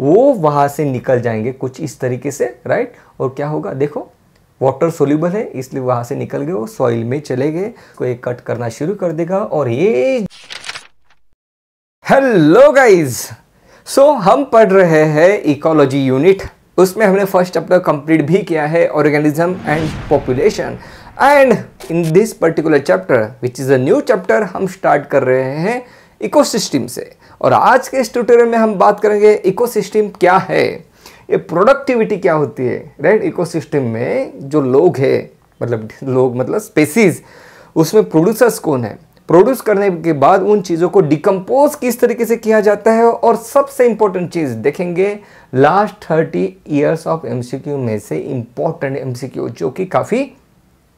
वो वहाँ से निकल जाएंगे कुछ इस तरीके से राइट और क्या होगा देखो वाटर सोल्यूबल है इसलिए वहाँ से निकल गए वो सॉइल में चले गए को ये कट करना शुरू कर देगा और ये हेलो गाइज सो हम पढ़ रहे हैं इकोलॉजी यूनिट उसमें हमने फर्स्ट चैप्टर कंप्लीट भी किया है organism and population and in this particular chapter which is a new chapter हम स्टार्ट कर रहे हैं इकोसिस्टम से और आज के इस ट्यूटोरियल में हम बात करेंगे इकोसिस्टम क्या है ये प्रोडक्टिविटी क्या होती है राइट इकोसिस्टम में जो लोग है मतलब लोग मतलब स्पेसीज उसमें प्रोड्यूसर्स कौन है प्रोड्यूस करने के बाद उन चीज़ों को डिकम्पोज किस तरीके से किया जाता है और सबसे इंपॉर्टेंट चीज़ देखेंगे last thirty years of MCQ में से इंपॉर्टेंट एमसीक्यू जो कि काफ़ी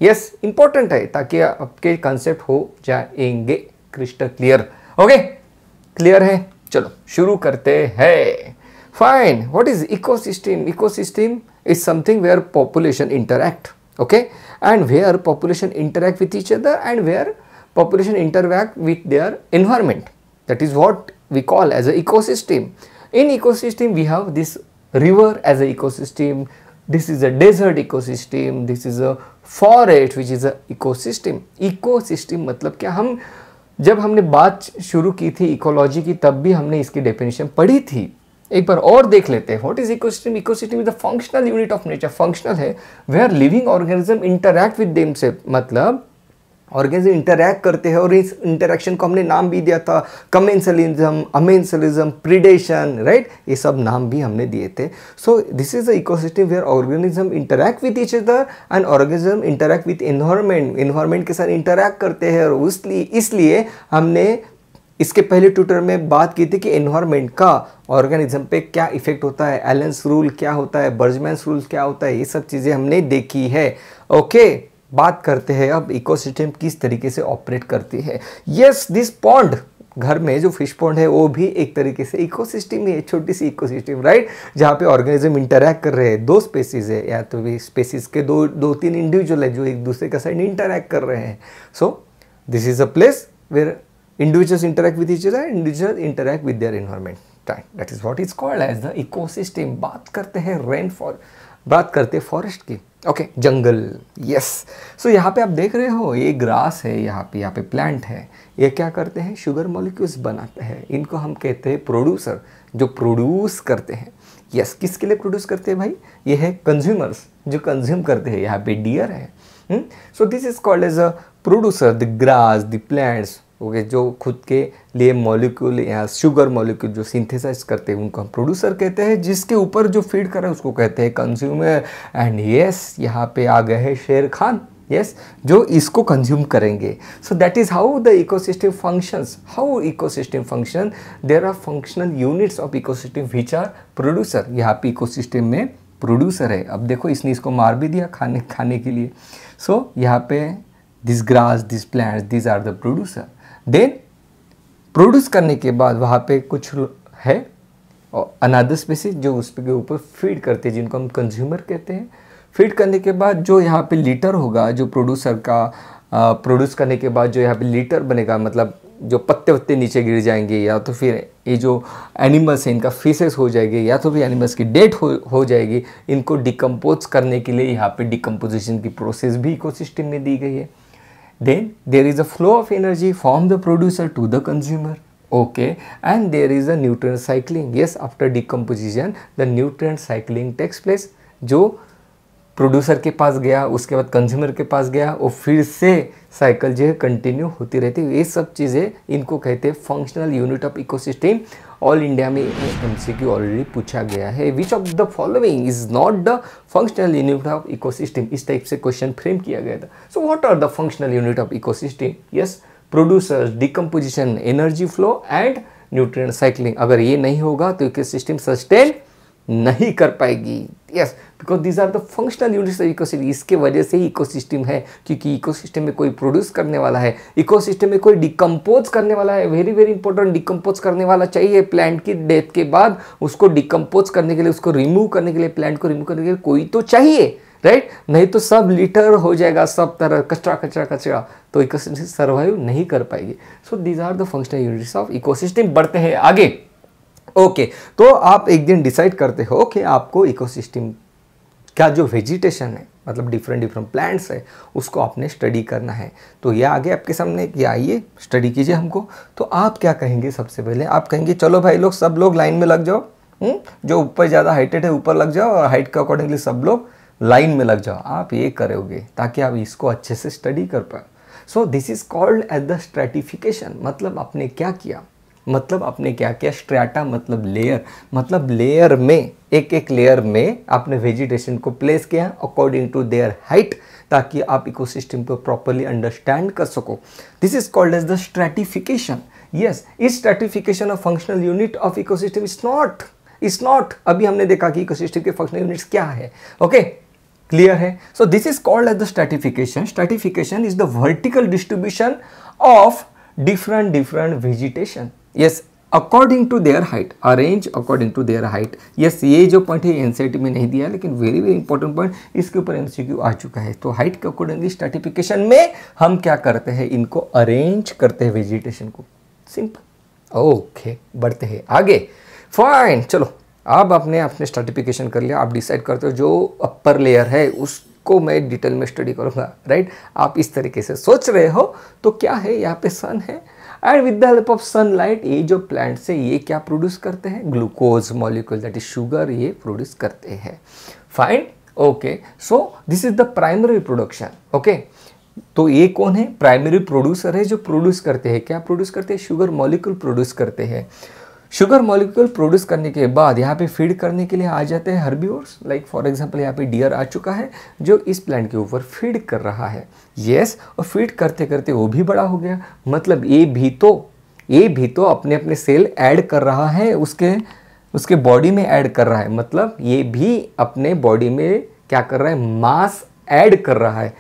यस yes, है ताकि आपके कंसेप्ट हो जाएंगे क्रिस्टल क्लियर ओके क्लियर है चलो शुरू करते हैं fine what is eco ecosystem ecosystem is something where population interact okay and where population interact with each other and where population interact with their environment that is what we call as a ecosystem in ecosystem we have this river as a ecosystem this is a desert ecosystem this is a forest which is a ecosystem ecosystem मतलब क्या हम जब हमने बात शुरू की थी ecology की तब भी हमने इसकी डेफिनेशन पढ़ी थी एक बार और देख लेते हैं what is ecosystem ecosystem is the functional unit of nature functional है are living organism interact with them मतलब ऑर्गेन्स इंटरैक्ट करते हैं और इस इंटरेक्शन को हमने नाम भी दिया था कमेंसलिज्म अमेंसलिज्म प्रिडेशन राइट ये सब नाम भी हमने दिए थे so this is a ecosystem where organism interact with each other and organism interact with environment environment के साथ इंटरैक्ट करते हैं और उसलिए इसलिए हमने इसके पहले ट्यूटर में बात की थी कि एनवायरमेंट का ऑर्गेनिज्म पे क्या इफेक्ट होता है एलेंस रूल क्या होता है बर्जमैंस रूल क्या होता है ये सब चीज़ें हमने देखी है ओके okay? बात करते हैं अब इकोसिस्टम किस तरीके से ऑपरेट करती है यस दिस पॉन्ड घर में जो फिश पॉन्ड है वो भी एक तरीके से इकोसिस्टम ही है छोटी सी इकोसिस्टम राइट जहाँ पे ऑर्गेनिज्म इंटरैक्ट कर रहे हैं दो स्पेसीज है या तो भी स्पेसीज के दो दो तीन इंडिविजुअल है जो एक दूसरे के साइड इंटरैक्ट कर रहे हैं so this is a place where individual interact with each other and individuals interact with their environment that is what is called as the बात करते हैं rainfall बात करते फॉरेस्ट की ओके okay, जंगल यस सो यहाँ पे आप देख रहे हो ये ग्रास है यहाँ पे यहाँ पे प्लांट है ये क्या करते हैं शुगर मॉलिक्यूल्स बनाते हैं इनको हम कहते हैं प्रोड्यूसर जो प्रोड्यूस करते हैं यस yes, किसके लिए प्रोड्यूस करते हैं भाई ये है कंज्यूमर्स जो कंज्यूम करते हैं यहाँ पे डियर है so this is called as a producer the grass the plants okay जो खुद के लिए मॉलिक्यूल या शुगर मॉलिक्यूल जो सिंथेसाइज करते हैं उनको हम प्रोड्यूसर कहते हैं जिसके ऊपर जो फीड करें उसको कहते हैं कंज्यूमर एंड यस यहाँ पे आ गए हैं शेर खान यस yes, जो इसको कंज्यूम करेंगे so that is how the ecosystem functions how ecosystem function there are functional units of ecosystem which are producer यहाँ पे इकोसिस्टम में प्रोड्यूसर है अब देखो इसने इसको मार भी दिया खाने खाने के लिए सो so, यहाँ पे this grass this plants this are the producer then produce करने के बाद वहाँ पे कुछ है और अनादर स्पीसीज जो उसके ऊपर फीड करते हैं जिनको हम कंज्यूमर कहते हैं फीड करने के बाद जो यहाँ पे लीटर होगा जो प्रोड्यूसर का प्रोड्यूस करने के बाद जो यहाँ पे लीटर बनेगा मतलब जो पत्ते वत्ते नीचे गिर जाएंगे या तो फिर ये जो एनिमल्स हैं इनका फीसेस हो जाएगी या तो फिर एनिमल्स की डेट हो हो जाएगी इनको डिकम्पोज करने के लिए यहाँ पे डिकम्पोजिशन की प्रोसेस भी इकोसिस्टम में दी गई है Then there is a flow of energy from the producer to the consumer. Okay, and there is a nutrient cycling. Yes, after decomposition, the nutrient cycling takes place. jo producer के पास गया उसके बाद consumer के पास गया और फिर से साइकिल जो है कंटिन्यू होती रहती है ये सब चीज़ें इनको कहते हैं functional unit of ecosystem all India में एमसीक्यू ऑलरेडी पूछा गया है which of the following is not the functional unit of system इस टाइप से क्वेश्चन फ्रेम किया गया था so what are the functional unit of ecosystem yes producers decomposition energy flow and nutrient cycling अगर ये नहीं होगा तो इको सिस्टम सस्टेन नहीं कर पाएगी yes because these are the functional units of ecosystem इसके वजह से ही इकोसिस्टम है क्योंकि इकोसिस्टम में कोई प्रोड्यूस करने वाला है इकोसिस्टम में कोई डिकम्पोज करने वाला है वेरी वेरी इंपॉर्टेंट डिकम्पोज करने वाला चाहिए प्लांट की डेथ के बाद उसको डिकम्पोज करने के लिए उसको रिमूव करने के लिए प्लांट को रिमूव करने के लिए कोई तो चाहिए राइट नहीं तो सब लीटर हो जाएगा सब तरह कचरा कचरा कचरा तो इकोसिस्टम सर्वाइव नहीं कर पाएगी so these are the functional units of ecosystem बढ़ते हैं आगे ओके okay, तो आप एक दिन डिसाइड करते हो कि आपको इकोसिस्टम का जो वेजिटेशन है मतलब डिफरेंट डिफरेंट प्लांट्स है उसको आपने स्टडी करना है तो ये आगे आपके सामने कि आइए स्टडी कीजिए हमको तो आप क्या कहेंगे सबसे पहले आप कहेंगे चलो भाई लोग सब लोग लाइन में लग जाओ हुँ? हम्म, जो ऊपर ज़्यादा हाइटेड है ऊपर लग जाओ और हाइट के अकॉर्डिंगली सब लोग लाइन में लग जाओ आप ये करोगे ताकि आप इसको अच्छे से स्टडी कर पाओ so this is called as the stratification मतलब आपने क्या किया मतलब आपने क्या किया स्ट्रैटा मतलब लेयर मतलब लेयर में एक एक लेयर में आपने वेजिटेशन को प्लेस किया अकॉर्डिंग टू देयर हाइट ताकि आप इकोसिस्टम को प्रॉपरली अंडरस्टैंड कर सको this is called as the stratification yes इस stratification of functional unit of ecosystem is not is not अभी हमने देखा कि इकोसिस्टम के फंक्शनल यूनिट्स क्या है ओके okay? क्लियर है so this is called as the stratification stratification is the vertical distribution of different different vegetation yes according to their height arrange according to their height yes ये जो point है NCERT में नहीं दिया लेकिन very very important point इसके ऊपर NCQ आ चुका है तो हाइट के अकॉर्डिंगली स्टार्टिफिकेशन में हम क्या करते हैं इनको अरेंज करते हैं वेजिटेशन को सिंपल ओके बढ़ते हैं आगे फाइन चलो अब आपने अपने कर लिया आप डिसाइड करते हो जो अपर लेयर है उस को मैं डिटेल में स्टडी करूंगा राइट आप इस तरीके से सोच रहे हो तो क्या है यहाँ पे सन है and with the help of sunlight ये जो प्लांट है ये क्या प्रोड्यूस करते हैं glucose molecule that is sugar ये प्रोड्यूस करते हैं fine okay so this is the primary production okay तो ये कौन है प्राइमरी प्रोड्यूसर है जो प्रोड्यूस करते हैं क्या प्रोड्यूस करते हैं शुगर मॉलिक्यूल प्रोड्यूस करते हैं शुगर मॉलिक्यूल प्रोड्यूस करने के बाद यहाँ पे फीड करने के लिए आ जाते हैं हर्बियोर्स लाइक फॉर एग्जांपल यहाँ पे डियर आ चुका है जो इस प्लांट के ऊपर फीड कर रहा है यस और फीड करते करते वो भी बड़ा हो गया मतलब ये भी तो ये भी तो अपने अपने सेल ऐड कर रहा है उसके उसके बॉडी में ऐड कर रहा है मतलब ये भी अपने बॉडी में क्या कर रहा है मास ऐड कर रहा है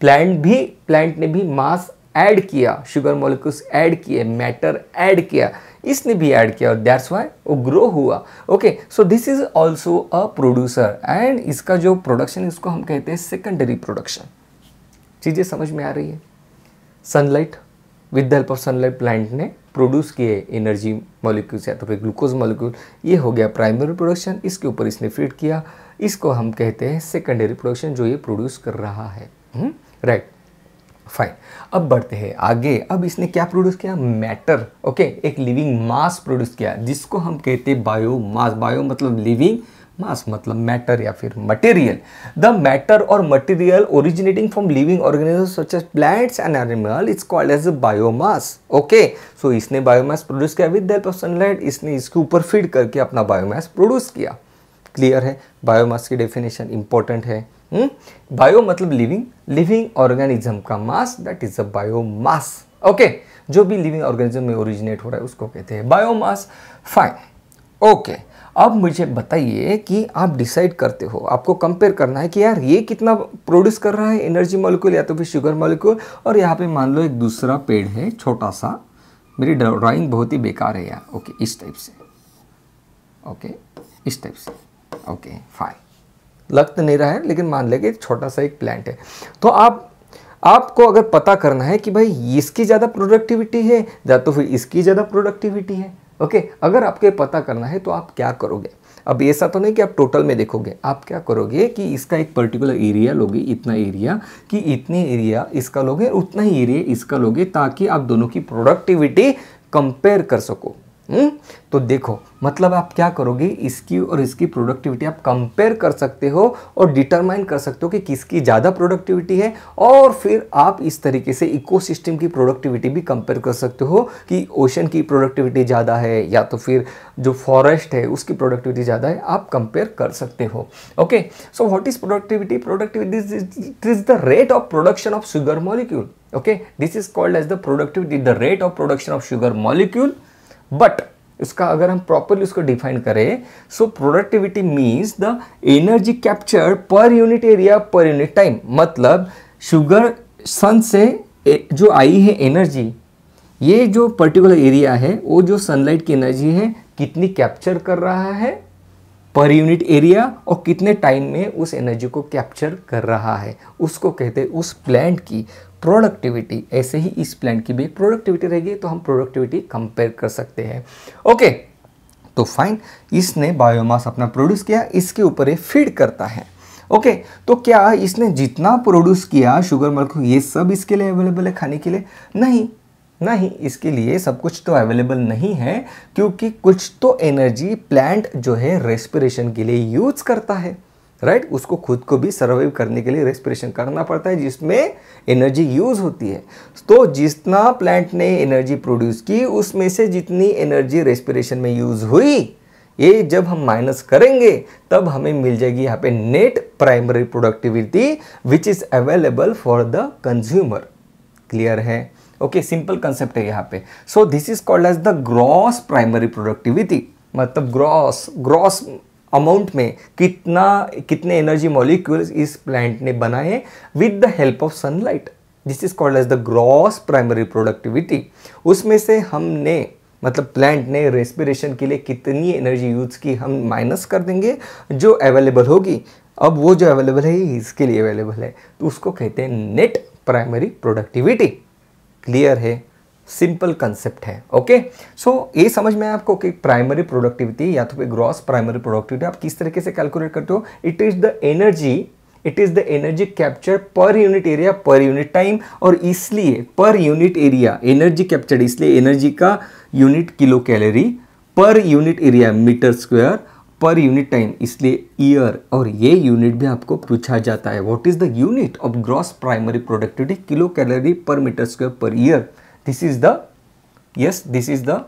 प्लांट भी प्लांट ने भी मास ऐड किया शुगर मॉलिक्यूल्स ऐड किए मैटर ऐड किया इसने भी ऐड किया और दैट्स वाई वो ग्रो हुआ okay so this is also a producer and इसका जो प्रोडक्शन इसको हम कहते हैं सेकेंडरी प्रोडक्शन चीज़ें समझ में आ रही है sunlight with the help of sunlight plant ने प्रोड्यूस किए एनर्जी मॉलिक्यूल्स या तो फिर ग्लूकोज मॉलिक्यूल ये हो गया प्राइमरी प्रोडक्शन इसके ऊपर इसने फीड किया इसको हम कहते हैं सेकेंडरी प्रोडक्शन जो ये प्रोड्यूस कर रहा है राइट हम्म, फाइन अब बढ़ते हैं आगे अब इसने क्या प्रोड्यूस किया मैटर ओके एक लिविंग मास प्रोड्यूस किया जिसको हम कहते बायो मास बायो मतलब लिविंग मास मतलब मैटर या फिर मटेरियल द मैटर और material originating from living organism such as plants and animal it's called as biomass okay so इसने बायोमास प्रोड्यूस किया विद हेल्प ऑफ सनलाइट इसने इसके ऊपर फीड करके अपना बायोमास प्रोड्यूस किया क्लियर है बायोमास की डेफिनेशन इंपॉर्टेंट है बायो hmm? मतलब लिविंग लिविंग ऑर्गेनिज्म का mass that is a biomass okay जो भी लिविंग ऑर्गेनिज्म में ओरिजिनेट हो रहा है उसको कहते हैं बायोमास फाइन ओके अब मुझे बताइए कि आप डिसाइड करते हो आपको कंपेयर करना है कि यार ये कितना प्रोड्यूस कर रहा है एनर्जी मॉलिक्यूल या तो फिर शुगर मॉलिक्यूल और यहाँ पे मान लो एक दूसरा पेड़ है छोटा सा मेरी ड्राइंग बहुत ही बेकार है यार ओके इस टाइप से ओके इस टाइप से ओके फाइन लग तो नहीं रहा है लेकिन मान लेंगे छोटा सा एक प्लांट है तो आप आपको अगर पता करना है कि भाई इसकी ज़्यादा प्रोडक्टिविटी है या तो फिर इसकी ज़्यादा प्रोडक्टिविटी है ओके अगर आपको पता करना है तो आप क्या करोगे अब ऐसा तो नहीं कि आप टोटल में देखोगे आप क्या करोगे कि इसका एक पर्टिकुलर एरिया लोगे इतना एरिया कि इतनी एरिया इसका लोगे उतना ही एरिया इसका लोगे ताकि आप दोनों की प्रोडक्टिविटी कंपेयर कर सको हुँ? हम्म? तो देखो मतलब आप क्या करोगे इसकी और इसकी प्रोडक्टिविटी आप कंपेयर कर सकते हो और डिटरमाइन कर सकते हो कि किसकी ज़्यादा प्रोडक्टिविटी है और फिर आप इस तरीके से इकोसिस्टम की प्रोडक्टिविटी भी कंपेयर कर सकते हो कि ओशन की प्रोडक्टिविटी ज़्यादा है या तो फिर जो फॉरेस्ट है उसकी प्रोडक्टिविटी ज़्यादा है आप कंपेयर कर सकते हो okay so what is productivity productivity is the rate of production of sugar molecule okay this is called as the productivity the rate of production of sugar molecule but इसका अगर हम properly उसको define करें so productivity means the energy capture per unit area per unit time मतलब sugar sun से जो आई है energy ये जो पर्टिकुलर एरिया है वो जो सनलाइट की एनर्जी है कितनी कैप्चर कर रहा है पर यूनिट एरिया और कितने टाइम में उस एनर्जी को कैप्चर कर रहा है उसको कहते हैं उस प्लांट की प्रोडक्टिविटी ऐसे ही इस प्लांट की भी प्रोडक्टिविटी रहेगी तो हम प्रोडक्टिविटी कंपेयर कर सकते हैं ओके तो फाइन इसने बायोमास अपना प्रोड्यूस किया इसके ऊपर ये फीड करता है ओके okay, तो क्या इसने जितना प्रोड्यूस किया शुगर मल्क ये सब इसके लिए अवेलेबल है खाने के लिए नहीं नहीं इसके लिए सब कुछ तो अवेलेबल नहीं है क्योंकि कुछ तो एनर्जी प्लांट जो है रेस्पिरेशन के लिए यूज करता है राइट right? उसको खुद को भी सर्वाइव करने के लिए रेस्पिरेशन करना पड़ता है जिसमें एनर्जी यूज होती है तो जितना प्लांट ने एनर्जी प्रोड्यूस की उसमें से जितनी एनर्जी रेस्पिरेशन में यूज हुई ये जब हम माइनस करेंगे तब हमें मिल जाएगी यहाँ पे net primary productivity which is available for the consumer clear है ओके सिंपल कंसेप्ट है यहाँ पे so this is called as the gross primary productivity मतलब ग्रॉस ग्रॉस अमाउंट में कितना कितने एनर्जी मॉलिक्यूल्स इस प्लांट ने बनाए हैं with the help of sunlight this is called as the gross primary productivity उसमें से हमने मतलब प्लांट ने रेस्पिरेशन के लिए कितनी एनर्जी यूज की हम माइनस कर देंगे जो अवेलेबल होगी अब वो जो अवेलेबल है इसके लिए अवेलेबल है तो उसको कहते हैं नेट प्राइमरी प्रोडक्टिविटी क्लियर है सिंपल कंसेप्ट है ओके सो so, ये समझ में आपको कि प्राइमरी प्रोडक्टिविटी या तो फिर ग्रॉस प्राइमरी प्रोडक्टिविटी आप किस तरीके से कैलकुलेट करते हो it is the energy it is the energy capture per unit area per unit time और इसलिए per unit area energy capture इसलिए एनर्जी का unit kilocalorie per unit area metre square per unit time इसलिए year और ये unit भी आपको पूछा जाता है what is the unit of gross primary productivity kilocalorie per metre square per year this is the yes this is the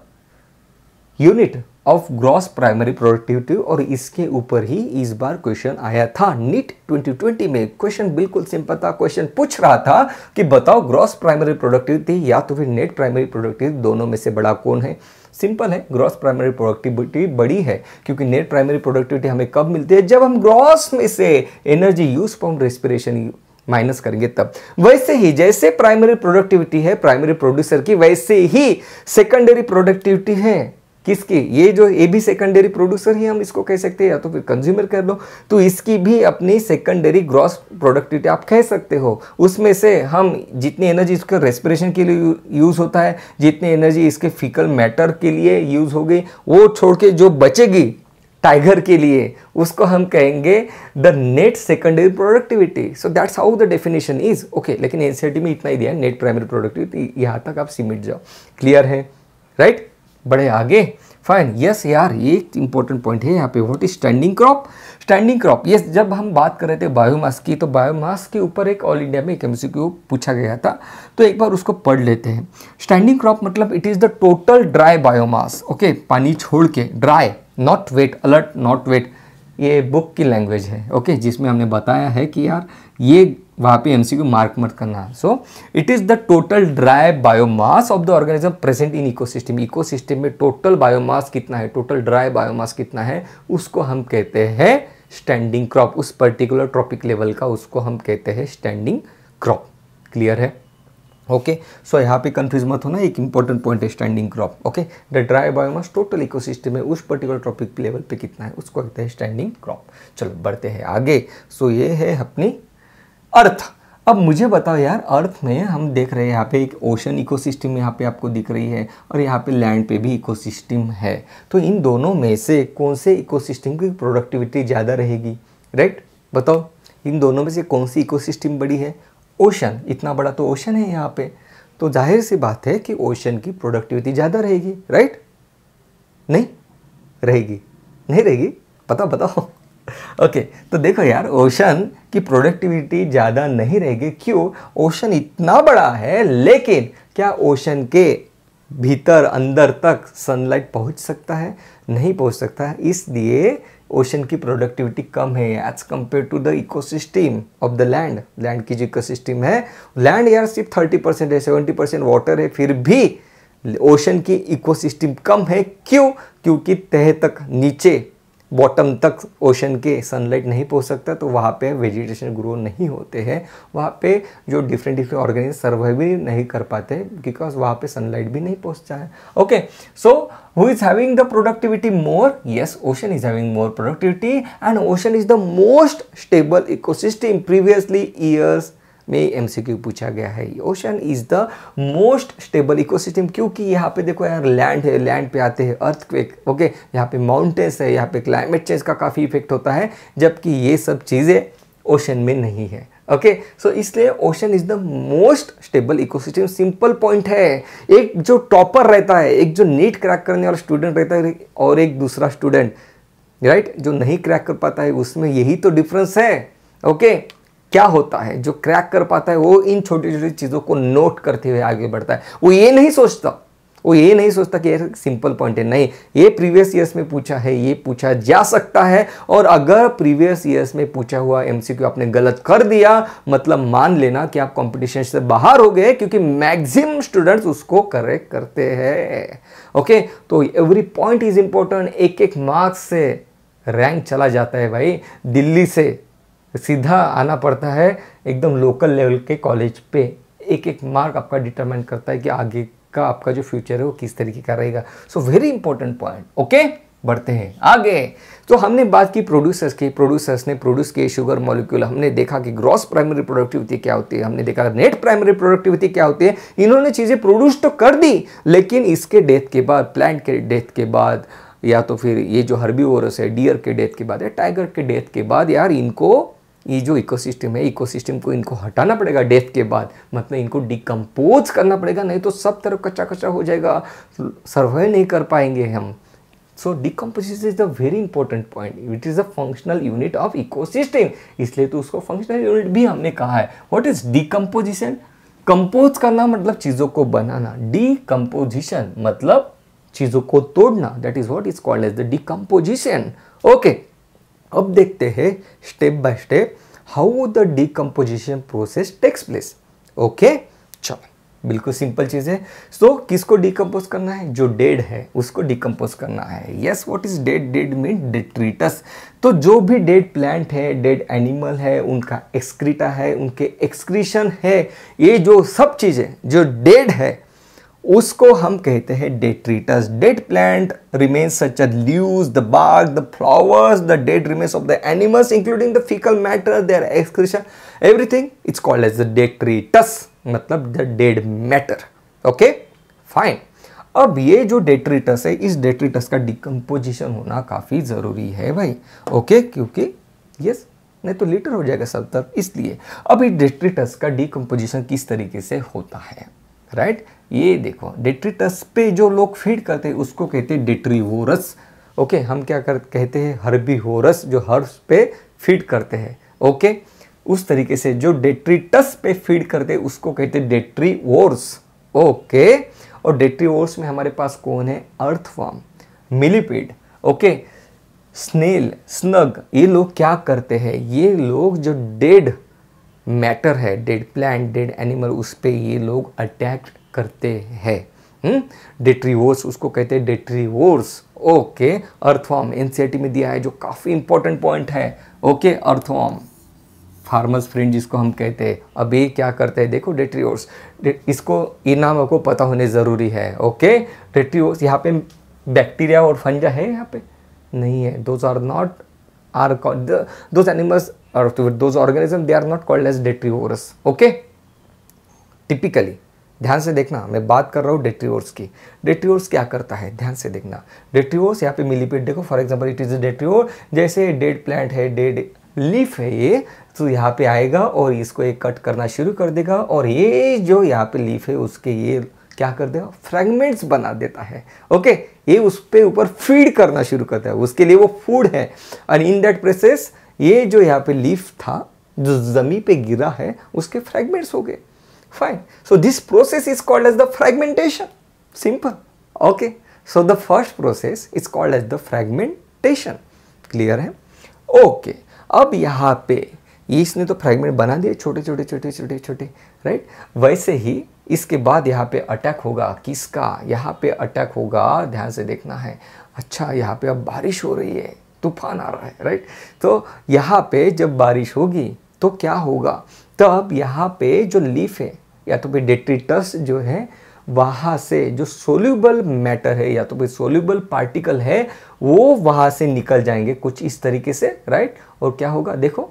unit of gross primary productivity और इसके ऊपर ही इस बार क्वेश्चन आया था नीट 2020 में क्वेश्चन बिल्कुल सिंपल था question पूछ रहा था कि बताओ ग्रॉस प्राइमरी प्रोडक्टिविटी या तो फिर नेट प्राइमरी प्रोडक्टिविटी दोनों में से बड़ा कौन है सिंपल है ग्रॉस प्राइमरी प्रोडक्टिविटी बड़ी है क्योंकि नेट प्राइमरी प्रोडक्टिविटी हमें कब मिलती है जब हम ग्रॉस में से energy use form respiration minus करेंगे तब वैसे ही जैसे प्राइमरी प्रोडक्टिविटी है प्राइमरी प्रोड्यूसर की वैसे ही सेकेंडरी प्रोडक्टिविटी है किसकी ये जो ये भी सेकेंडरी प्रोड्यूसर ही हम इसको कह सकते हैं या तो फिर कंज्यूमर कह लो तो इसकी भी अपनी सेकेंडरी ग्रॉस प्रोडक्टिविटी आप कह सकते हो उसमें से हम जितनी एनर्जी इसके रेस्पिरेशन के लिए यूज़ होता है जितनी एनर्जी इसके फिकल मैटर के लिए यूज़ होगी वो छोड़ के जो बचेगी टाइगर के लिए उसको हम कहेंगे the net secondary productivity so that's how the definition is okay लेकिन एन में इतना ही दिया नेट प्राइमरी प्रोडक्टिविटी यहाँ तक आप सिमट जाओ क्लियर है राइट right? बड़े आगे फाइन यस यार ये एक इंपॉर्टेंट पॉइंट है यहाँ पे what is standing crop standing crop yes जब हम बात कर रहे थे बायोमास की तो बायोमास के ऊपर एक ऑल इंडिया में एक एमसीक्यू पूछा गया था तो एक बार उसको पढ़ लेते हैं स्टैंडिंग क्रॉप मतलब it is the total dry biomass okay पानी छोड़ के dry not wet alert not wet ये बुक की लैंग्वेज है ओके जिसमें हमने बताया है कि यार ये वहाँ पे एमसीक्यू मार्क मत करना so it is the total dry biomass of the organism present in ecosystem ecosystem में टोटल बायोमास कितना है टोटल ड्राई बायोमास कितना है उसको हम कहते हैं स्टैंडिंग क्रॉप उस पर्टिकुलर ट्रॉपिक लेवल का उसको हम कहते हैं स्टैंडिंग क्रॉप क्लियर है ओके सो यहाँ पे कंफ्यूज मत होना एक इंपॉर्टेंट पॉइंट है standing crop okay the dry biomass total ecosystem है उस पर्टिकुलर ट्रॉपिक लेवल पे कितना है उसको कहते हैं स्टैंडिंग क्रॉप चलो बढ़ते हैं आगे सो so, ये है अपनी अर्थ अब मुझे बताओ यार अर्थ में हम देख रहे हैं यहाँ पे एक ओशन इकोसिस्टम यहाँ पे आपको दिख रही है और यहाँ पे लैंड पे भी इकोसिस्टम है तो इन दोनों में से कौन से इकोसिस्टम की प्रोडक्टिविटी ज़्यादा रहेगी राइट बताओ इन दोनों में से कौन सी इकोसिस्टम बड़ी है ओशन इतना बड़ा तो ओशन है यहाँ पे तो जाहिर सी बात है कि ओशन की प्रोडक्टिविटी ज़्यादा रहेगी राइट नहीं रहेगी नहीं रहेगी पता बताओ ओके तो देखो यार ओशन की प्रोडक्टिविटी ज़्यादा नहीं रहेगी क्यों ओशन इतना बड़ा है लेकिन क्या ओशन के भीतर अंदर तक सनलाइट पहुंच सकता है नहीं पहुंच सकता है इसलिए ओशन की प्रोडक्टिविटी कम है as compare to the ecosystem of the land land की जो इकोसिस्टम है लैंड यार सिर्फ थर्टी परसेंट है सेवेंटी परसेंट वाटर है फिर भी ओशन की इकोसिस्टम कम है क्यों क्योंकि तह तक नीचे बॉटम तक ओशन के सनलाइट नहीं पहुंच सकता तो वहाँ पे वेजिटेशन ग्रो नहीं होते हैं वहाँ पे जो डिफरेंट डिफरेंट ऑर्गेनिज सर्वाइव भी नहीं कर पाते बिकॉज वहाँ पे सनलाइट भी नहीं पहुँचता है okay so who is having the productivity more yes ocean is having more productivity and ocean is the most stable ecosystem previously years में एमसीक्यू पूछा गया है ocean is the most stable ecosystem क्योंकि यहाँ पे देखो यार लैंड है लैंड पे आते हैं अर्थक्वेक ओके यहाँ पे माउंटेन्स है यहाँ पे क्लाइमेट चेंज का काफ़ी इफेक्ट होता है जबकि ये सब चीज़ें ओशन में नहीं है ओके okay, सो so इसलिए ocean is the most stable ecosystem simple point है एक जो टॉपर रहता है एक जो नीट क्रैक करने वाला स्टूडेंट रहता है और एक दूसरा स्टूडेंट राइट right? जो नहीं क्रैक कर पाता है उसमें यही तो डिफरेंस है ओके okay? क्या होता है जो क्रैक कर पाता है वो इन छोटी छोटी चीज़ों को नोट करते हुए आगे बढ़ता है वो ये नहीं सोचता वो ये नहीं सोचता कि ये सिंपल पॉइंट है नहीं ये प्रीवियस ईयर्स में पूछा है ये पूछा जा सकता है और अगर प्रीवियस ईयर्स में पूछा हुआ एमसीक्यू आपने गलत कर दिया मतलब मान लेना कि आप कंपटीशन से बाहर हो गए क्योंकि मैक्सिमम स्टूडेंट्स उसको करेक्ट करते हैं ओके तो एवरी पॉइंट इज इंपॉर्टेंट एक एक मार्क्स से रैंक चला जाता है भाई दिल्ली से सीधा आना पड़ता है एकदम लोकल लेवल के कॉलेज पे एक एक मार्क आपका डिटरमाइन करता है कि आगे का आपका जो फ्यूचर है वो किस तरीके का रहेगा so very important point okay बढ़ते हैं आगे तो हमने बात की प्रोड्यूसर्स की प्रोड्यूसर्स ने प्रोड्यूस किए शुगर मॉलिक्यूल हमने देखा कि ग्रॉस प्राइमरी प्रोडक्टिविटी क्या होती है हमने देखा नेट प्राइमरी प्रोडक्टिविटी क्या होती है इन्होंने चीज़ें प्रोड्यूस तो कर दी लेकिन इसके डेथ के बाद प्लांट के डेथ के बाद या तो फिर ये जो हर्बी है डियर के डेथ के बाद या टाइगर के डेथ के बाद यार इनको ये जो इकोसिस्टम है इकोसिस्टम को इनको हटाना पड़ेगा डेथ के बाद मतलब इनको डिकम्पोज करना पड़ेगा नहीं तो सब तरफ कच्चा कच्चा हो जाएगा सर्वाइव नहीं कर पाएंगे हम so decomposition is the very important point it is a functional unit of ecosystem इसलिए तो उसको फंक्शनल यूनिट भी हमने कहा है व्हाट इज डिकम्पोजिशन कंपोज करना मतलब चीज़ों को बनाना डिकम्पोजिशन मतलब चीज़ों को तोड़ना that is what is called as the decomposition okay अब देखते हैं step by step how the decomposition process takes place okay चलो बिल्कुल सिंपल चीज़ है सो so, किसको डिकम्पोज करना है जो डेड है उसको डिकम्पोज करना है yes what is dead dead mean detritus तो जो भी डेड प्लांट है डेड एनिमल है उनका एक्सक्रीटा है उनके एक्सक्रीशन है ये जो सब चीज़ें जो डेड है उसको हम कहते हैं detritus dead plant remains such a leaves the bark the flowers the dead remains of the animals including the fecal matter their excretion everything it's called as the dead detritus मतलब the dead matter okay fine अब ये जो detritus है इस detritus का decomposition होना काफ़ी ज़रूरी है भाई ओके okay? क्योंकि यस नहीं तो लीटर हो जाएगा सब तरफ इसलिए अब इस डेट्रिटस का डिकम्पोजिशन किस तरीके से होता है राइट right? ये देखो डिट्रिटस पे जो लोग फीड करते हैं उसको कहते हैं डिट्रीवोरस ओके हम क्या कर कहते हैं हर्बीवोरस जो हर्ब्स पे फीड करते हैं ओके उस तरीके से जो डेट्रीटस पे फीड करते हैं उसको कहते हैं डेट्रीवोर्स ओके और डेट्रीवोर्स में हमारे पास कौन है earthworm millipede okay snail slug ये लोग क्या करते हैं ये लोग जो डेड मैटर है डेड प्लांट डेड एनिमल उस पर ये लोग अटैक करते हैं डेट्रीवोर्स हम्म? उसको कहते हैं डेट्रीवोर्स ओके अर्थवॉर्म एनसीईआरटी में दिया है जो काफ़ी इंपॉर्टेंट पॉइंट है ओके अर्थवॉर्म फार्मर्स फ्रेंड जिसको हम कहते हैं अब ये क्या करते हैं देखो डेट्रीओर्स दे, इसको ये नाम आपको पता होने ज़रूरी है ओके डेट्रीओर्स यहाँ पे बैक्टीरिया और फंजा है यहाँ पे नहीं है those are not are those animals those organism they are not called as detritivores okay typically ध्यान से देखना मैं बात कर रहा हूँ डेट्रीवर्स की डेट्रियोर्स क्या करता है ध्यान से देखना डेट्रीवर्स यहाँ पे मिलीपेड देखो for example it is a detritivore जैसे डेड प्लांट है डेड लीफ है ये तो यहाँ पे आएगा और इसको एक कट करना शुरू कर देगा और ये जो यहाँ पे लीफ है उसके ये क्या कर देगा फ्रेगमेंट्स बना देता है ओके ये उस पर ऊपर फीड करना शुरू करता है उसके लिए वो फूड है एंड इन दैट प्रोसेस ये जो यहाँ पे लीफ था जो जमी पे गिरा है उसके फ्रेगमेंट्स हो गए Fine. So this process is called as the fragmentation. Simple. Okay. So the first process is called as the fragmentation. Clear है? Okay. अब यहाँ पे ये इसने तो फ्रैगमेंट बना दिए छोटे छोटे छोटे छोटे छोटे राइट वैसे ही इसके बाद यहाँ पे अटैक होगा किसका यहाँ पे अटैक होगा ध्यान से देखना है अच्छा यहाँ पे अब बारिश हो रही है तूफान आ रहा है राइट तो यहाँ पे जब बारिश होगी तो क्या होगा तब यहाँ पे जो लीफ है या तो फिर डेट्रिटस जो है वहाँ से जो सोल्यूबल मैटर है या तो फिर सोल्यूबल पार्टिकल है वो वहाँ से निकल जाएंगे कुछ इस तरीके से राइट और क्या होगा देखो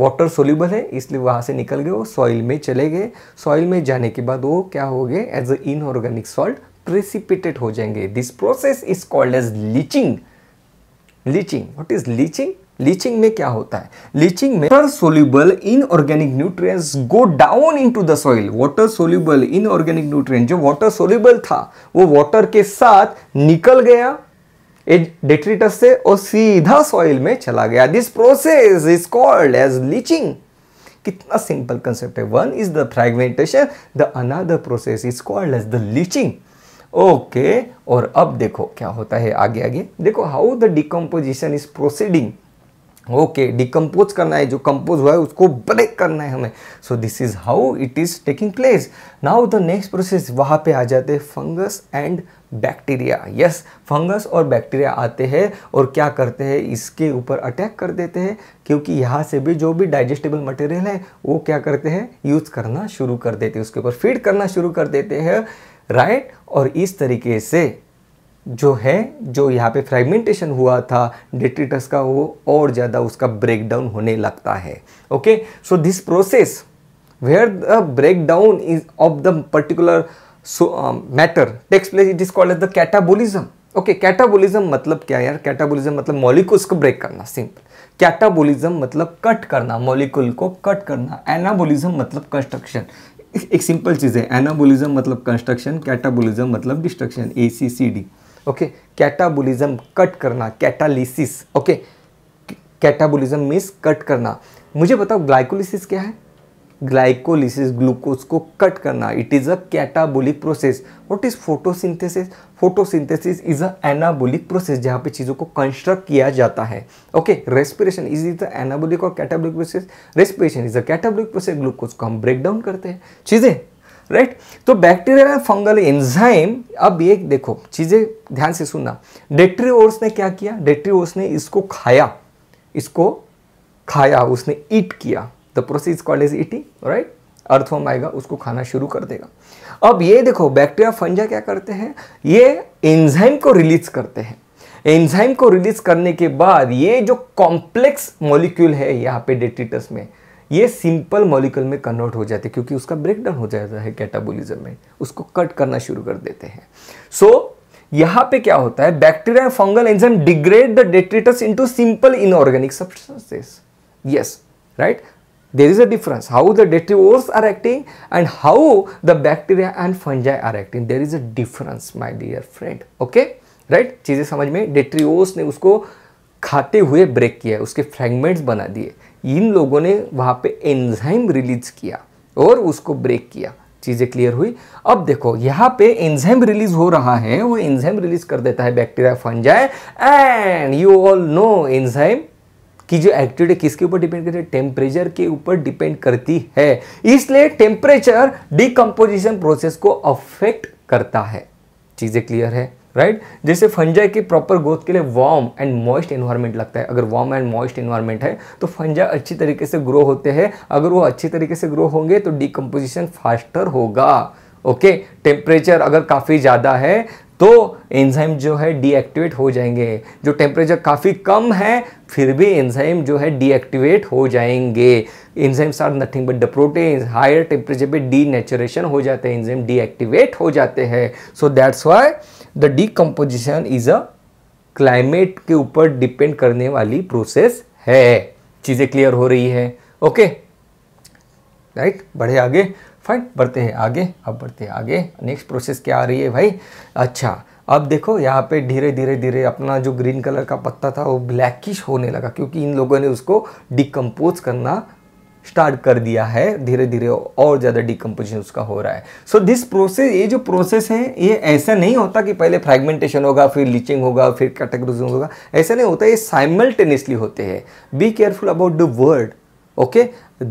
वाटर सोल्यूबल है इसलिए वहाँ से निकल गए वो सॉइल में चले गए सॉइल में जाने के बाद वो क्या हो गए as a inorganic salt precipitate हो जाएंगे this process is called as leaching leaching what is leaching leaching में क्या होता है लीचिंग में water soluble inorganic nutrients go down into the soil water soluble inorganic nutrient जो water soluble था वो वाटर के साथ निकल गया डेट्रिटस से और सीधा सॉइल में चला गया this process is called as leaching कितना सिंपल कंसेप्ट है one is the fragmentation the another process is called as the leaching okay और अब देखो क्या होता है आगे आगे देखो how the decomposition is proceeding okay decompose करना है जो कंपोज हुआ है उसको ब्रेक करना है हमें so this is how it is taking place now the next process वहाँ पे आ जाते हैं fungus and bacteria yes fungus और बैक्टीरिया आते हैं और क्या करते हैं इसके ऊपर अटैक कर देते हैं क्योंकि यहाँ से भी जो भी डाइजेस्टेबल मटेरियल है वो क्या करते हैं यूज़ करना शुरू कर देते हैं उसके ऊपर फीड करना शुरू कर देते हैं राइट और इस तरीके से जो है जो यहाँ पे फ्रेगमेंटेशन हुआ था डिट्रिटस का वो और ज़्यादा उसका ब्रेकडाउन होने लगता है okay so this process where the breakdown is of the particular matter takes place it is called as the catabolism okay catabolism मतलब क्या यार कैटाबोलिज्म मतलब मॉलिकुल्स को ब्रेक करना सिंपल कैटाबोलिज्म मतलब कट करना मॉलिकुल को कट करना एनाबोलिज्म मतलब कंस्ट्रक्शन एक सिंपल चीज़ है एनाबोलिज्म मतलब कंस्ट्रक्शन कैटाबोलिज्म मतलब destruction A C C D okay catabolism cut करना catalysis okay catabolism means cut करना मुझे बताओ ग्लाइकोलिसिस क्या है ग्लाइकोलिसिस ग्लूकोज को कट करना it is a catabolic process what is photosynthesis photosynthesis is a anabolic process जहाँ पे चीज़ों को कंस्ट्रक्ट किया जाता है okay respiration is is the anabolic और catabolic process respiration is a catabolic process glucose को हम ब्रेक डाउन करते हैं चीज़ें राइट तो बैक्टीरिया एंड फंगल एंजाइम अब ये देखो चीज़ें ध्यान से सुनना डेक्ट्रीओर्स ने क्या किया डेक्ट्रीओर्स ने इसको खाया इसको खाया उसने ईट किया the process called is eating right earthworm आएगा उसको खाना शुरू कर देगा अब ये देखो बैक्टीरिया फंजा क्या करते हैं ये एंजाइम को रिलीज करते हैं एंजाइम को रिलीज करने के बाद ये जो कॉम्प्लेक्स मॉलिक्यूल है यहाँ पे डेट्रिटस में ये सिंपल मॉलिक्यूल में कन्वर्ट हो जाते हैं क्योंकि उसका ब्रेकडाउन हो जाता है कैटाबोलिज्म में उसको कट करना शुरू कर देते हैं सो so, यहाँ पे क्या होता है bacteria and fungal enzyme degrade the detritus into simple inorganic substances yes right there is a difference how the detritivores are acting and how the bacteria and fungi are acting there is a difference my dear friend okay right चीज़ें समझ में डेट्रियोस ने उसको खाते हुए break किया है उसके फ्रेगमेंट्स बना दिए इन लोगों ने वहाँ पे एंजाइम रिलीज किया और उसको ब्रेक किया चीज़ें क्लियर हुई अब देखो यहाँ पे एंजाइम रिलीज हो रहा है वो एंजाइम रिलीज कर देता है bacteria fungi and you all know enzyme की जो एक्टिविटी किसके ऊपर डिपेंड करती है टेम्परेचर के ऊपर डिपेंड करती है इसलिए टेम्परेचर डिकम्पोजिशन प्रोसेस को अफेक्ट करता है चीज़ें क्लियर है राइट right? जैसे फंजा की प्रॉपर ग्रोथ के लिए वार्म एंड मॉइस्ट इन्वायरमेंट लगता है अगर वार्म एंड मॉइस्ट एनवायरनमेंट है तो फंजा अच्छी तरीके से ग्रो होते हैं अगर वो अच्छी तरीके से ग्रो होंगे तो डिकम्पोजिशन फास्टर होगा ओके टेम्परेचर अगर काफ़ी ज़्यादा है तो एंजाइम जो है डीएक्टिवेट हो जाएंगे जो टेम्परेचर काफ़ी कम है फिर भी एंजाइम जो है डीएक्टिवेट हो जाएंगे enzymes are nothing but the protein higher temperature पे डी हो जाते हैं एंजाइम डीएक्टिवेट हो जाते हैं so that's why the decomposition is a climate के ऊपर डिपेंड करने वाली प्रोसेस है चीज़ें क्लियर हो रही है ओके राइट बढ़े आगे फाइन बढ़ते हैं आगे अब बढ़ते हैं आगे नेक्स्ट प्रोसेस क्या आ रही है भाई अच्छा अब देखो यहाँ पे धीरे धीरे धीरे अपना जो ग्रीन कलर का पत्ता था वो ब्लैकिश होने लगा क्योंकि इन लोगों ने उसको डिकम्पोज करना स्टार्ट कर दिया है धीरे धीरे और ज़्यादा डिकम्पोजिशन उसका हो रहा है सो दिस प्रोसेस ये जो प्रोसेस है ये ऐसा नहीं होता कि पहले फ्रेगमेंटेशन होगा फिर लीचिंग होगा फिर कैटेगरी होगा ऐसा नहीं होता ये साइमल्टेनियसली होते हैं be careful about the word okay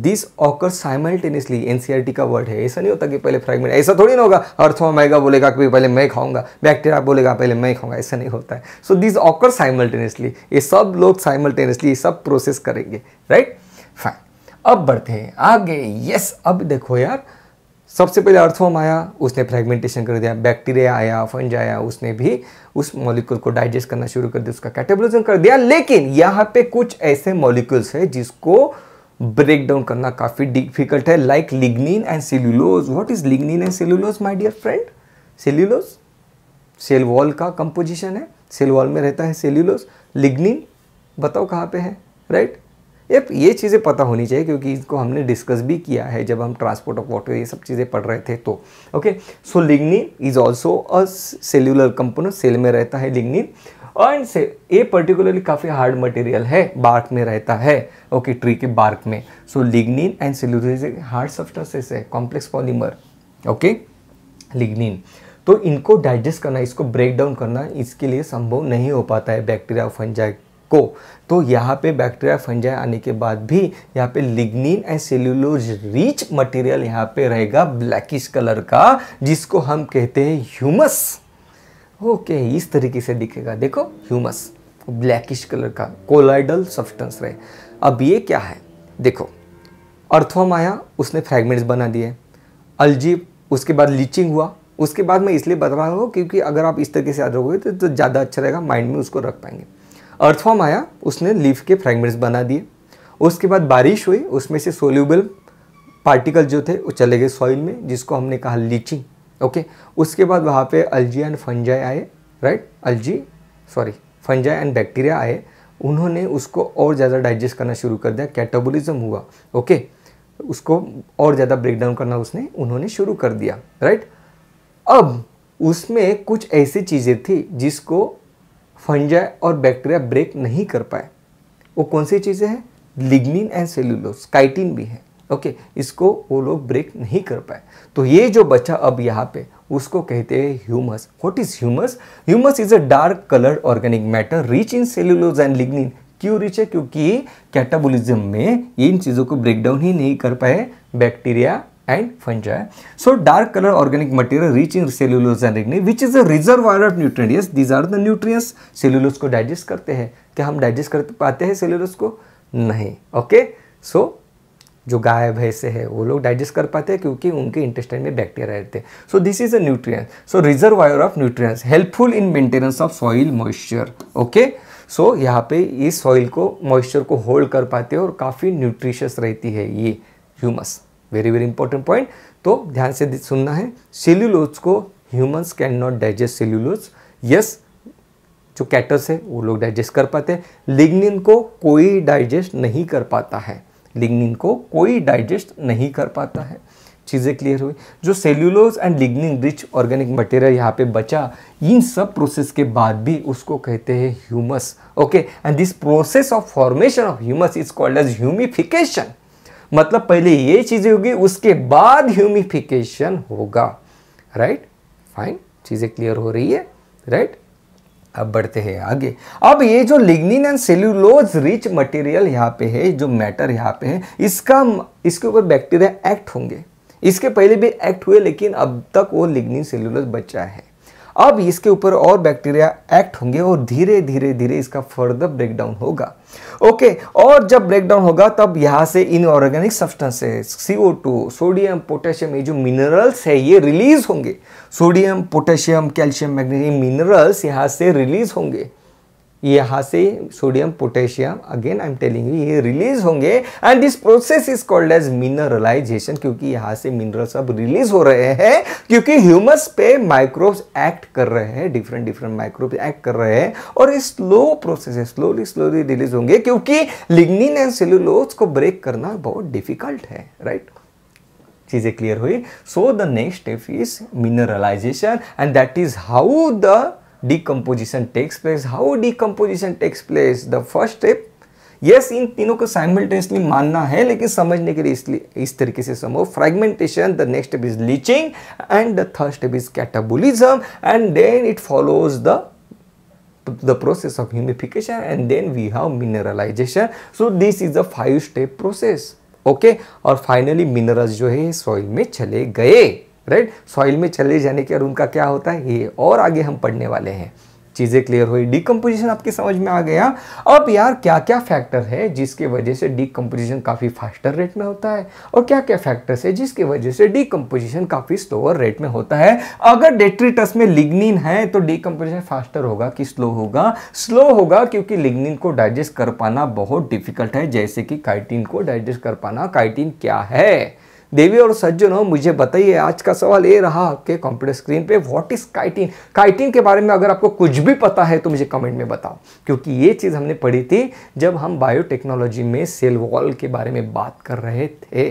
this occur simultaneously NCERT का वर्ड है ऐसा नहीं होता कि पहले फ्रेगमेंट ऐसा थोड़ी ना होगा अर्थवा मैगा बोलेगा कि पहले मैं खाऊंगा बैक्टीरिया बोलेगा पहले मैं खाऊंगा ऐसा नहीं होता है सो दिस ऑकर साइमल्टेनियसली ये सब लोग साइमल्टेनियसली सब प्रोसेस करेंगे राइट right? फाइन अब बढ़ते हैं आगे यस अब देखो यार सबसे पहले अर्थवम आया उसने फ्रेगमेंटेशन कर दिया बैक्टीरिया आया फंज आया उसने भी उस मॉलिक्यूल को डाइजेस्ट करना शुरू कर दिया उसका कैटेबलिज्म कर दिया लेकिन यहाँ पे कुछ ऐसे मॉलिक्यूल्स है जिसको ब्रेक डाउन करना काफ़ी डिफिकल्ट है like lignin and cellulose what is lignin and cellulose my dear friend cellulose cell wall का कंपोजिशन है सेल वॉल में रहता है सेल्यूलोज लिग्निन बताओ कहाँ पे है राइट right? ये ये चीज़ें पता होनी चाहिए क्योंकि इसको हमने डिस्कस भी किया है जब हम ट्रांसपोर्ट ऑफ वाटर ये सब चीज़ें पढ़ रहे थे तो okay so lignin is also a cellular component cell में रहता है लिग्निन एंड से ये पर्टिकुलरली काफ़ी हार्ड मटेरियल है बार्क में रहता है ओके ट्री के बार्क में so lignin and cellulose hard substances है कॉम्प्लेक्स पॉलीमर ओके लिग्निन तो इनको डाइजेस्ट करना इसको ब्रेक डाउन करना इसके लिए संभव नहीं हो पाता है बैक्टीरिया फंजाई को तो यहाँ पे बैक्टीरिया फंजाए आने के बाद भी यहाँ पे lignin and cellulose rich material यहाँ पे रहेगा ब्लैकिश कलर का जिसको हम कहते हैं ह्यूमस ओके इस तरीके से दिखेगा देखो ह्यूमस ब्लैकिश कलर का कोलाइडल सब्सटेंस रहे अब ये क्या है देखो अर्थवम आया उसने फ्रैगमेंट्स बना दिए अलजी उसके बाद लीचिंग हुआ उसके बाद मैं इसलिए बता रहा हूँ क्योंकि अगर आप इस तरीके से याद रखोगे तो, तो ज़्यादा अच्छा रहेगा माइंड में उसको रख पाएंगे अर्थवॉर्म आया उसने लीफ के फ्रैगमेंट्स बना दिए उसके बाद बारिश हुई उसमें से सोल्यूबल पार्टिकल जो थे वो चले गए सॉइल में जिसको हमने कहा लीचिंग ओके उसके बाद वहाँ पे अल्जी एंड फंजाई आए right algae sorry fungi and bacteria आए उन्होंने उसको और ज़्यादा डाइजेस्ट करना शुरू कर दिया कैटाबोलिज्म हुआ ओके उसको और ज़्यादा ब्रेकडाउन करना उसने उन्होंने शुरू कर दिया राइट अब उसमें कुछ ऐसी चीज़ें थी जिसको फंजा और बैक्टीरिया ब्रेक नहीं कर पाए वो कौन सी चीज़ें हैं लिग्निन एंड सेलुलोस काइटिन भी है ओके इसको वो लोग ब्रेक नहीं कर पाए तो ये जो बचा अब यहाँ पे उसको कहते हैं humus what is humus humus is a dark coloured organic matter rich in cellulose and lignin क्यों रिच है क्योंकि कैटाबोलिज्म में इन चीज़ों को ब्रेकडाउन ही नहीं कर पाए bacteria and fungi. So dark color organic material reaching cellulose and lignin which is a reservoir of of Yes, these are the nutritious cellulose को डाइजेस्ट करते हैं क्या हम डाइजेस्ट कर पाते हैं cellulose को नहीं ओके सो जो गाय भैंसे है वो लोग डाइजेस्ट कर पाते हैं क्योंकि उनके इंटेस्टाइन में बैक्टीरिया रहते हैं so this is a nutrient so reservoir of nutrients helpful in maintenance of soil moisture okay so यहाँ पे इस सॉइल को मॉइस्चर को होल्ड कर पाते हैं और काफ़ी न्यूट्रिशियस रहती है ये humus very very important point तो ध्यान से सुनना है सेल्यूलोज को humans can not digest cellulose yes जो कैटर्स है वो लोग डाइजेस्ट कर पाते हैं लिग्निन को कोई डाइजेस्ट नहीं कर पाता है लिग्निन को कोई डाइजेस्ट नहीं कर पाता है चीज़ें क्लियर हुई जो cellulose and lignin rich organic material यहाँ पे बचा इन सब प्रोसेस के बाद भी उसको कहते हैं humus okay and this process of formation of humus is called as humification मतलब पहले ये चीज़ें होगी उसके बाद ह्यूमिफिकेशन होगा राइट फाइन चीज़ें क्लियर हो रही है राइट अब बढ़ते हैं आगे अब ये जो lignin and cellulose rich material यहाँ पे है जो मैटर यहाँ पे है इसका इसके ऊपर बैक्टीरिया एक्ट होंगे इसके पहले भी एक्ट हुए लेकिन अब तक वो लिग्निन सेल्यूलोज बचा है अब इसके ऊपर और बैक्टीरिया एक्ट होंगे और धीरे धीरे धीरे इसका फर्दर ब्रेकडाउन होगा ओके और जब ब्रेकडाउन होगा तब यहाँ से inorganic substances CO two sodium potassium ये जो मिनरल्स है ये रिलीज होंगे sodium potassium calcium magnesium minerals यहाँ से रिलीज होंगे यहाँ से sodium potassium again I am telling you ये रिलीज होंगे and this process is called as mineralisation क्योंकि यहाँ से मिनरल सब रिलीज हो रहे हैं क्योंकि ह्यूमस पे माइक्रोब्स एक्ट कर रहे हैं डिफरेंट डिफरेंट माइक्रोब्स एक्ट कर रहे हैं और ये स्लो प्रोसेस है स्लोली स्लोली रिलीज होंगे क्योंकि लिग्निन एंड सेलुलोज को ब्रेक करना बहुत डिफिकल्ट है राइट right? चीज़ें क्लियर हुई so the next step is mineralisation and that is how the decomposition takes place how decomposition takes place the first step yes yes, इन तीनों को simultaneously मानना है लेकिन समझने के लिए इसलिए इस तरीके से समझो fragmentation the next step is leaching and the third step is catabolism and then it follows the the process of humification and then we have mineralization so this is a five step process okay और finally minerals जो है soil में चले गए right soil में चले जाने के और उनका क्या होता है ये और आगे हम पढ़ने वाले हैं चीज़ें क्लियर हुई डीकम्पोजिशन आपकी समझ में आ गया अब यार क्या क्या फैक्टर है जिसके वजह से डीकम्पोजिशन काफ़ी फास्टर रेट में होता है और क्या क्या फैक्टर्स है जिसके वजह से डीकम्पोजिशन काफ़ी स्लोअर रेट में होता है अगर डेट्रिटस में लिग्निन है तो डीकम्पोजिशन फास्टर होगा कि स्लो होगा स्लो होगा क्योंकि लिग्निन को डाइजेस्ट कर पाना बहुत डिफिकल्ट है जैसे कि काइटिन को डाइजेस्ट कर पाना काइटिन क्या है देवी और सज्जनों मुझे बताइए आज का सवाल ये रहा कि कंप्यूटर स्क्रीन पे व्हाट इज काइटिन काइटिन के बारे में अगर आपको कुछ भी पता है तो मुझे कमेंट में बताओ क्योंकि ये चीज़ हमने पढ़ी थी जब हम बायोटेक्नोलॉजी में सेल वॉल के बारे में बात कर रहे थे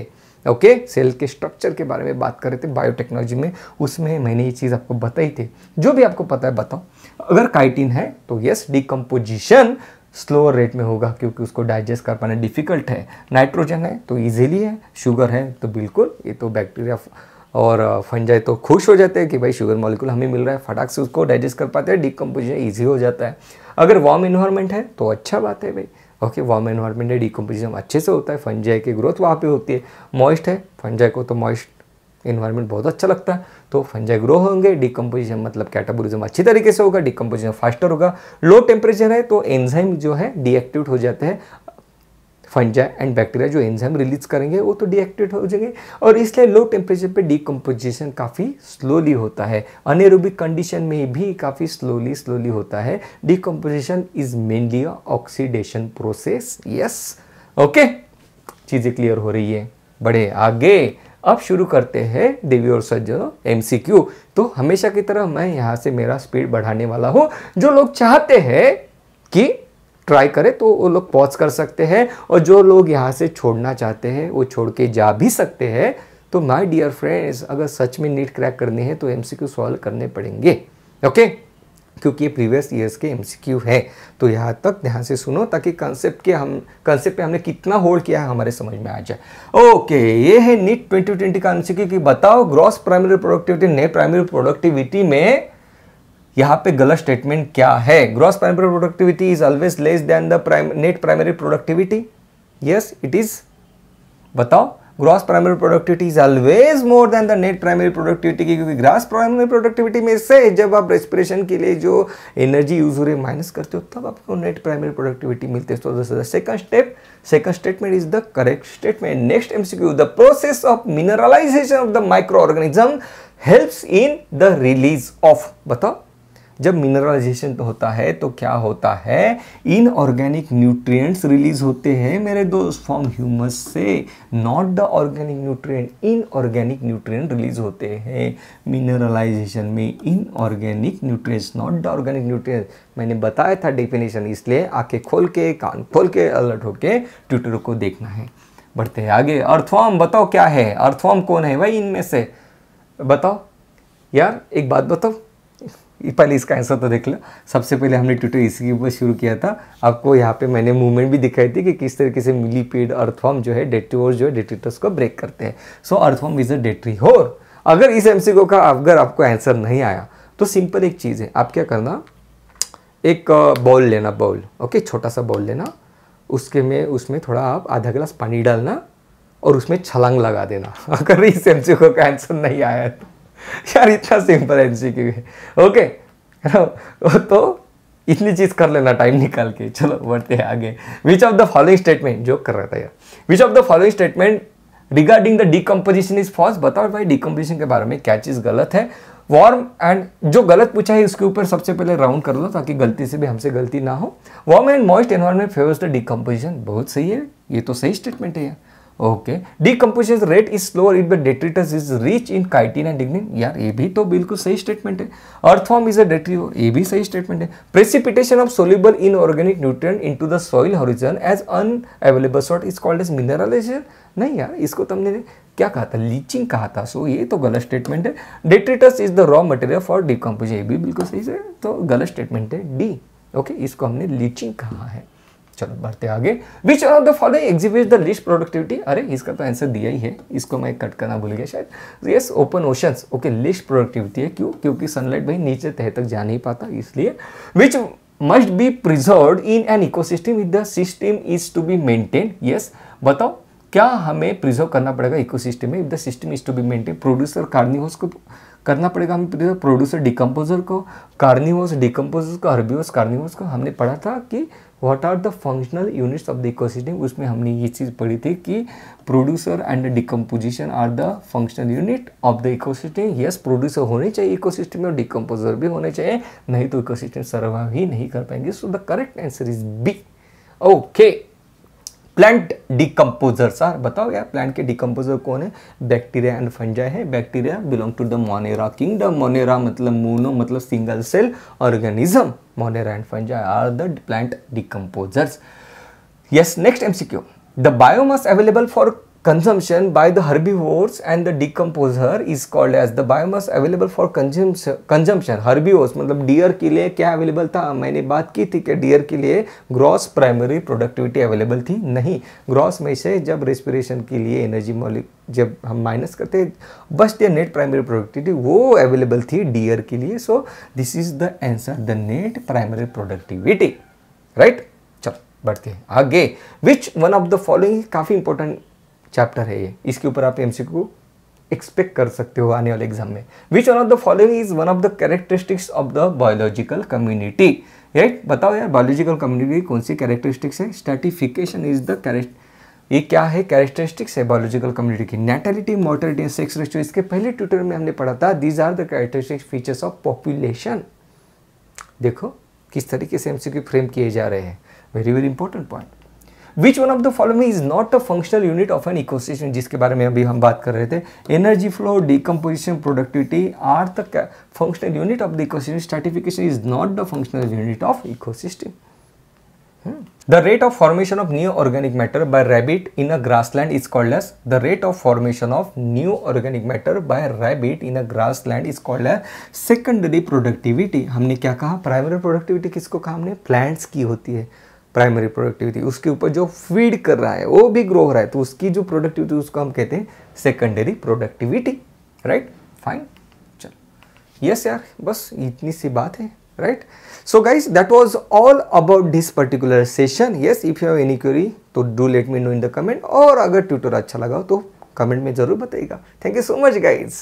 ओके okay? सेल के स्ट्रक्चर के बारे में बात कर रहे थे बायोटेक्नोलॉजी में उसमें मैंने ये चीज़ आपको बताई थी जो भी आपको पता है बताओ अगर काइटिन है तो यस डिकम्पोजिशन स्लोअर रेट में होगा क्योंकि उसको डाइजेस्ट कर पाना डिफ़िकल्ट है नाइट्रोजन है तो ईजिली है शुगर है तो बिल्कुल ये तो बैक्टीरिया और फंजाई तो खुश हो जाते हैं कि भाई शुगर मॉलिक्यूल हमें मिल रहा है फटाक से उसको डाइजेस्ट कर पाते हैं डिकम्पोजिशन ईजी हो जाता है अगर वार्म इन्वायरमेंट है तो अच्छा बात है भाई ओके वार्म इन्वायरमेंट है डिकम्पोजिशन अच्छे से होता है फंजाई की ग्रोथ वहाँ पर होती है मॉइस्ट है फंजाई को तो मॉइस्ट इन्वायरमेंट बहुत अच्छा लगता है तो फंजाई ग्रो होंगे डिकम्पोजिशन मतलब कैटाबोलिज्म अच्छी तरीके से होगा डिकम्पोजिशन फास्टर होगा लो टेम्परेचर है तो एंजाइम जो है डीएक्टिवेट हो जाते हैं फंजा एंड बैक्टीरिया जो एंजाइम रिलीज करेंगे वो तो डीएक्टिवेट हो जाएंगे और इसलिए लो टेम्परेचर पर डिकम्पोजिशन काफ़ी स्लोली होता है अनेरोबिक कंडीशन में भी काफ़ी स्लोली स्लोली होता है decomposition is mainly oxidation process yes okay चीज़ें क्लियर हो रही है बड़े आगे अब शुरू करते हैं देवी और सज्जनों एमसीक्यू तो हमेशा की तरह मैं यहाँ से मेरा स्पीड बढ़ाने वाला हूँ जो लोग चाहते हैं कि ट्राई करें तो वो लोग पॉज कर सकते हैं और जो लोग यहाँ से छोड़ना चाहते हैं वो छोड़ के जा भी सकते हैं तो माय डियर फ्रेंड्स अगर सच में नीट क्रैक करनी है तो एमसीक्यू सॉल्व करने पड़ेंगे ओके okay? क्योंकि ये प्रीवियस ईयर्स के एम है तो यहाँ तक ध्यान से सुनो ताकि कंसेप्ट के हम कंसेप्ट पे हमने कितना होल्ड किया है हमारे समझ में आ जाए ओके ये है नीट ट्वेंटी का एमसीक्यू की बताओ gross primary productivity net primary productivity में यहाँ पे गलत स्टेटमेंट क्या है gross primary productivity is always less than the net primary productivity yes it is बताओ gross primary productivity is always more than the net primary productivity की क्योंकि gross primary productivity में से जब आप रेस्पिरेशन के लिए जो एनर्जी यूज हो रही है माइनस करते हो तब आपको नेट प्राइमरी प्रोडक्टिविटी मिलती है तो this is the second step second statement is the correct statement next MCQ the process of mineralisation of the micro organism helps in the release of बताओ जब मिनरलाइजेशन तो होता है तो क्या होता है इन ऑर्गेनिक न्यूट्रिएंट्स रिलीज होते हैं मेरे दोस्त फ्रॉम ह्यूमस से not the organic nutrient inorganic nutrient release होते हैं मिनरलाइजेशन में inorganic nutrients not the organic nutrient मैंने बताया था डेफिनेशन इसलिए आके खोल के कान खोल के अलर्ट होके ट्विटर को देखना है बढ़ते हैं आगे अर्थवॉर्म बताओ क्या है अर्थवॉर्म कौन है भाई इनमें से बताओ यार एक बात बताओ पहले इसका आंसर तो देख लो सबसे पहले हमने ट्विटर इसी के ऊपर शुरू किया था आपको यहाँ पे मैंने मूवमेंट भी दिखाई थी कि किस तरीके से मिली पेड अर्थवॉर्म जो है डेट्रीवर जो है डेट्रीटस को ब्रेक करते हैं सो अर्थफॉर्म इज अ डेट्री होर अगर इस एम का अगर आपको आंसर नहीं आया तो सिंपल एक चीज़ है आप क्या करना एक बाउल लेना बाउल ओके छोटा सा बाउल लेना उसके में उसमें थोड़ा आप आधा गिलास पानी डालना और उसमें छलांग लगा देना अगर इस एम का आंसर नहीं आया तो यार इतना सिंपल एम सी क्यू है ओके है तो, तो इतनी चीज कर लेना टाइम निकाल के चलो बढ़ते हैं आगे which of the following statement जो कर रहा था यार which of the following statement regarding the decomposition is false बताओ भाई डिकम्पोजिशन के बारे में क्या चीज़ गलत है वार्म एंड जो गलत पूछा है उसके ऊपर सबसे पहले राउंड कर लो ताकि गलती से भी हमसे गलती ना हो warm and moist environment favours the decomposition बहुत सही है ये तो सही स्टेटमेंट है यार okay decomposition rate is slower it the detritus is rich in chitin and lignin यार ये भी तो बिल्कुल सही स्टेटमेंट है अर्थफॉर्म इज अ डेट्री ये भी सही स्टेटमेंट है precipitation of soluble inorganic into the soil horizon as unavailable salt is called as mineralisation नहीं यार इसको तुमने क्या कहा था लीचिंग कहा था सो ये तो गलत स्टेटमेंट है detritus is the raw material for decomposition ये भी बिल्कुल सही है तो गलत स्टेटमेंट है डी ओके okay, इसको हमने लीचिंग कहा है चलो बढ़ते आगे which one of the following exhibit the least productivity अरे इसका तो आंसर दिया ही है इसको मैं कट करना भूल गया शायद yes open ocean okay least productivity है क्यों क्योंकि सनलाइट भाई नीचे तह तक जा नहीं पाता इसलिए which must be preserve in an ecosystem with the system is to be maintain yes बताओ क्या हमें प्रिजर्व करना पड़ेगा इकोसिस्टम में if the system is to be maintain producer carnivores को करना पड़ेगा हमें प्रिजर्व प्रोड्यूसर डिकम्पोजर को कार्निवोस डिकम्पोजर को हर्बिवोस कार्निवोस को हमने पढ़ा था कि what are the functional units of the ecosystem उसमें हमने ये चीज़ पढ़ी थी कि producer and decomposition are the functional unit of the ecosystem yes producer होने चाहिए इकोसिस्टम में और डिकम्पोजर भी होने चाहिए नहीं तो इकोसिस्टम सर्वाइव ही नहीं कर पाएंगे so the correct answer is B okay plant decomposer sir बताओ यार प्लांट के डिकम्पोजर कौन है बैक्टीरिया एंड फंजाई है bacteria belong to the Monera kingdom Monera मतलब मोनो मतलब single cell organism Monera and fungi are the plant decomposers yes next MCQ the biomass available for consumption by the herbivores and the decomposer is called as the biomass available for consumption herbivores मतलब deer के लिए क्या available था मैंने बात की थी कि डियर के लिए ग्रॉस प्राइमरी प्रोडक्टिविटी अवेलेबल थी नहीं ग्रॉस में से जब रेस्पिरेशन के लिए एनर्जी मॉलिक जब हम माइनस करते बस्ट या नेट प्राइमरी प्रोडक्टिविटी वो अवेलेबल थी डियर के लिए so this is the answer the net primary productivity right चलो बढ़ते हैं आगे which one of the following काफ़ी इंपॉर्टेंट चैप्टर है ये इसके ऊपर आप को एक्सपेक्ट कर सकते हो आने वाले एग्जाम में which one of the following is one of the characteristics of the biological community right बताओ यार बायोलॉजिकल कम्युनिटी कौन सी कैरेक्टरिस्टिक्स है स्टैटिफिकेशन इज द कैरेक्ट ये क्या है कैरेक्टरिस्टिक्स है बायोलॉजिकल कम्युनिटी की natality mortality and sex ratio इसके पहले ट्यूटर में हमने पढ़ा था these are the characteristics features of population देखो किस तरीके से एमसीक्यू फ्रेम किए जा रहे हैं very very important point which one of the following is not a functional unit of an ecosystem जिसके बारे में अभी हम बात कर रहे थे energy flow decomposition productivity are the functional unit of the ecosystem stratification is not the functional unit of ecosystem the rate of formation of new organic matter by rabbit in a grassland is called as the rate of formation of new organic matter by rabbit in a grassland is called as secondary productivity हमने क्या कहा primary productivity किसको कहा हमने plants की होती है primary productivity उसके ऊपर जो फीड कर रहा है वो भी ग्रो हो रहा है तो उसकी जो प्रोडक्टिविटी उसको हम कहते हैं सेकेंडरी प्रोडक्टिविटी राइट फाइन चलो यस यार बस इतनी सी बात है right so guys that was all about this particular session yes if you have any query तो do let me know in the comment और अगर ट्विटर अच्छा लगा हो तो कमेंट में जरूर बताइएगा thank you so much guys